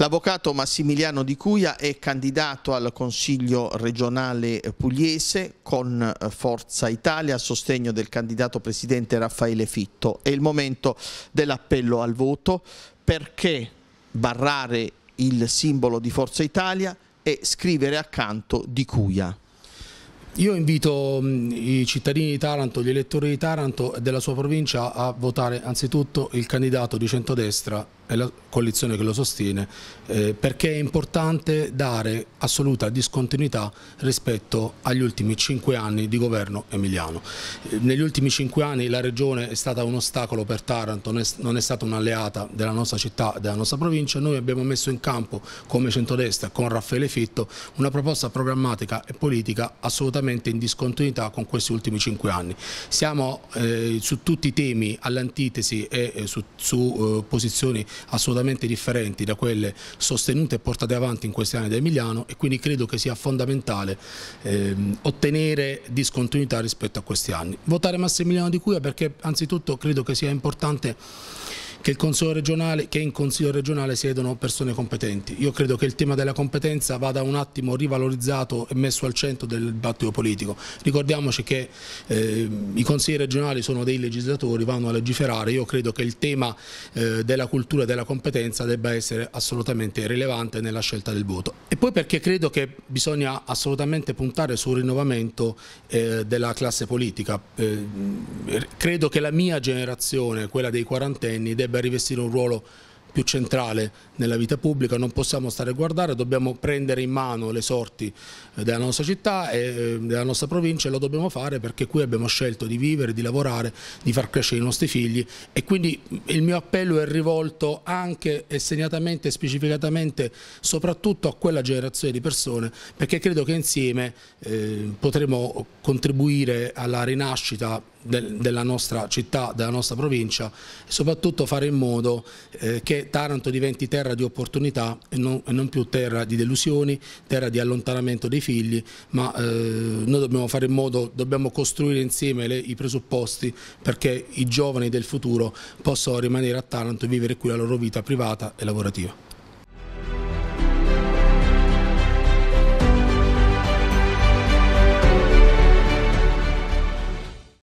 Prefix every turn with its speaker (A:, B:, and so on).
A: L'avvocato Massimiliano Di Cuia è candidato al Consiglio regionale pugliese con eh, Forza Italia a sostegno del candidato presidente Raffaele Fitto. È il momento dell'appello al voto perché barrare il simbolo di Forza Italia e scrivere accanto Di Cuia.
B: Io invito mm, i cittadini di Taranto, gli elettori di Taranto e della sua provincia a votare anzitutto il candidato di centrodestra e la coalizione che lo sostiene, eh, perché è importante dare assoluta discontinuità rispetto agli ultimi cinque anni di governo emiliano. Eh, negli ultimi cinque anni la Regione è stata un ostacolo per Taranto, non è, non è stata un'alleata della nostra città, della nostra provincia, noi abbiamo messo in campo come centrodestra con Raffaele Fitto una proposta programmatica e politica assolutamente in discontinuità con questi ultimi cinque anni. Siamo eh, su tutti i temi all'antitesi e eh, su, su eh, posizioni assolutamente differenti da quelle sostenute e portate avanti in questi anni da Emiliano e quindi credo che sia fondamentale ehm, ottenere discontinuità rispetto a questi anni. Votare Massimiliano Di Cuia perché anzitutto credo che sia importante che, che, in Consiglio regionale siedono persone competenti. Io credo che il tema della competenza vada un attimo rivalorizzato e messo al centro del dibattito politico. Ricordiamoci che eh, i consigli regionali sono dei legislatori, vanno a legiferare, io credo che il tema eh, della cultura e della competenza debba essere assolutamente rilevante nella scelta del voto. E poi perché credo che bisogna assolutamente puntare sul rinnovamento eh, della classe politica. Eh, credo che la mia generazione, quella dei quarantenni, debba debba rivestire un ruolo più centrale nella vita pubblica, non possiamo stare a guardare, dobbiamo prendere in mano le sorti eh, della nostra città e eh, della nostra provincia e lo dobbiamo fare perché qui abbiamo scelto di vivere, di lavorare, di far crescere i nostri figli e quindi il mio appello è rivolto anche e segnatamente e specificatamente soprattutto a quella generazione di persone perché credo che insieme eh, potremo contribuire alla rinascita della nostra città, della nostra provincia e soprattutto fare in modo eh, che Taranto diventi terra di opportunità e non, più terra di delusioni, terra di allontanamento dei figli, ma eh, noi dobbiamo fare in modo, dobbiamo costruire insieme i presupposti perché i giovani del futuro possano rimanere a Taranto e vivere qui la loro vita privata e lavorativa.